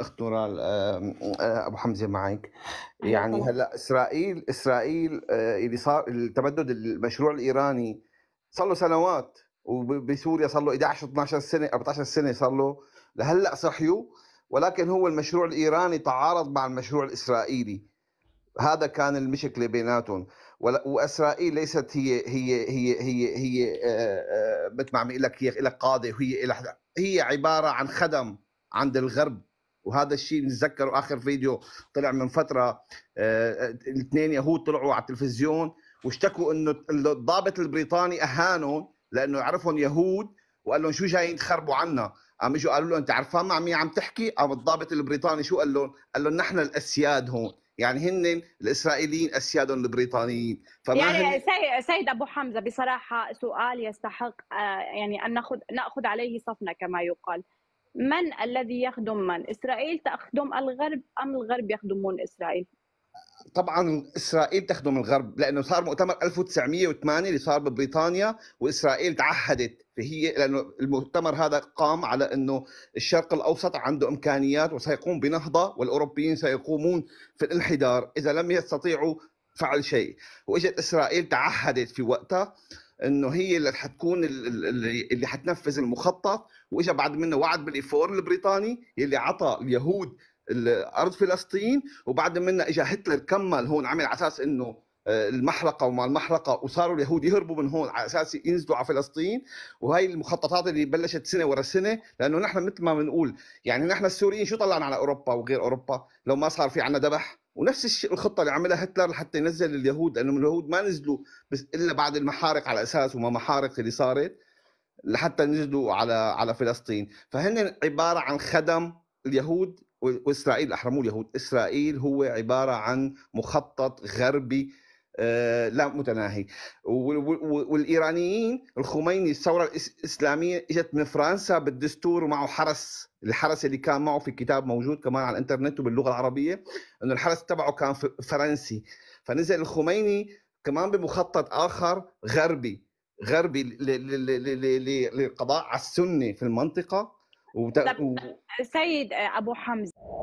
اخت نورال آه، ابو حمزه معك أيوة يعني هلا اسرائيل اسرائيل آه، اللي صار التمدد المشروع الايراني صار له سنوات وبسوريا صار له 11 12 سنه 14 سنه صار له لهلا صحيوا ولكن هو المشروع الايراني تعارض مع المشروع الاسرائيلي هذا كان المشكله بيناتهم واسرائيل ليست هي هي هي هي هي آه، مثل ما عم لك هي لك قاضي وهي هي عباره عن خدم عند الغرب وهذا الشيء بنتذكره اخر فيديو طلع من فتره آه، آه، الاثنين يهود طلعوا على التلفزيون واشتكوا انه الضابط البريطاني اهانهم لانه عرفهم يهود وقال لهم شو جايين تخربوا عنا قام اجوا قالوا له انت عرفان مع مين عم تحكي قام الضابط البريطاني شو قال لهم قال لهم نحن الاسياد هون يعني هن الاسرائيليين اسيادهم البريطانيين فما يعني هن... سيد ابو حمزه بصراحه سؤال يستحق آه، يعني ان ناخذ ناخذ عليه صفنا كما يقال من الذي يخدم من؟ اسرائيل تخدم الغرب ام الغرب يخدمون اسرائيل؟ طبعا اسرائيل تخدم الغرب لانه صار مؤتمر 1908 اللي صار ببريطانيا واسرائيل تعهدت فهي لانه المؤتمر هذا قام على انه الشرق الاوسط عنده امكانيات وسيقوم بنهضه والاوروبيين سيقومون في الانحدار اذا لم يستطيعوا فعل شيء واجت اسرائيل تعهدت في وقتها انه هي اللي حتكون اللي حتنفذ المخطط واجا بعد منه وعد بالايفور البريطاني اللي عطى اليهود ارض فلسطين وبعد منه اجى هتلر كمل هون عمل على اساس انه آه، المحرقه وما المحرقه وصاروا اليهود يهربوا من هون على اساس ينزلوا على فلسطين وهي المخططات اللي بلشت سنه ورا سنه لانه نحن مثل ما بنقول يعني نحن السوريين شو طلعنا على اوروبا وغير اوروبا لو ما صار في عنا ذبح ونفس الشيء الخطه اللي عملها هتلر لحتى ينزل اليهود لانه اليهود ما نزلوا بس الا بعد المحارق على اساس وما محارق اللي صارت لحتى نزلوا على على فلسطين فهن عباره عن خدم اليهود واسرائيل احرموا اليهود اسرائيل هو عباره عن مخطط غربي آه، لا متناهي والايرانيين الخميني الثوره الاسلاميه اجت من فرنسا بالدستور ومعه حرس الحرس اللي كان معه في كتاب موجود كمان على الانترنت وباللغه العربيه انه الحرس تبعه كان فرنسي فنزل الخميني كمان بمخطط اخر غربي غربي للقضاء على السنه في المنطقه وبت... و... سيد ابو حمزه